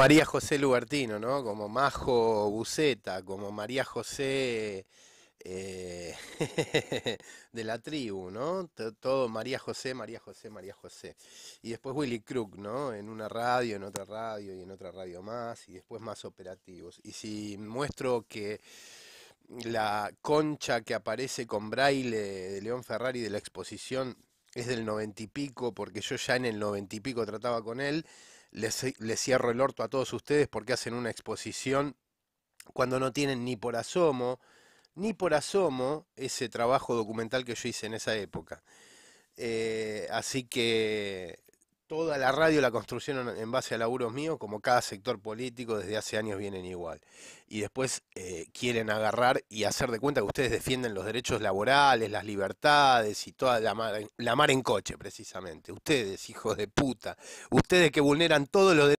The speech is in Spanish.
María José Lubertino, ¿no? Como Majo Buceta, como María José eh, de la tribu, ¿no? Todo María José, María José, María José. Y después Willy Crook, ¿no? En una radio, en otra radio y en otra radio más, y después más operativos. Y si muestro que la concha que aparece con braille de León Ferrari de la exposición es del noventa y pico, porque yo ya en el noventa y pico trataba con él, les, cierro el orto a todos ustedes porque hacen una exposición cuando no tienen ni por asomo, ni por asomo ese trabajo documental que yo hice en esa época. Eh, así que toda la radio la construcción en base a laburos míos, como cada sector político desde hace años vienen igual. Y después eh, quieren agarrar y hacer de cuenta que ustedes defienden los derechos laborales, las libertades y toda la la mar en coche, precisamente. Ustedes, hijos de puta. Ustedes que vulneran todos los derechos.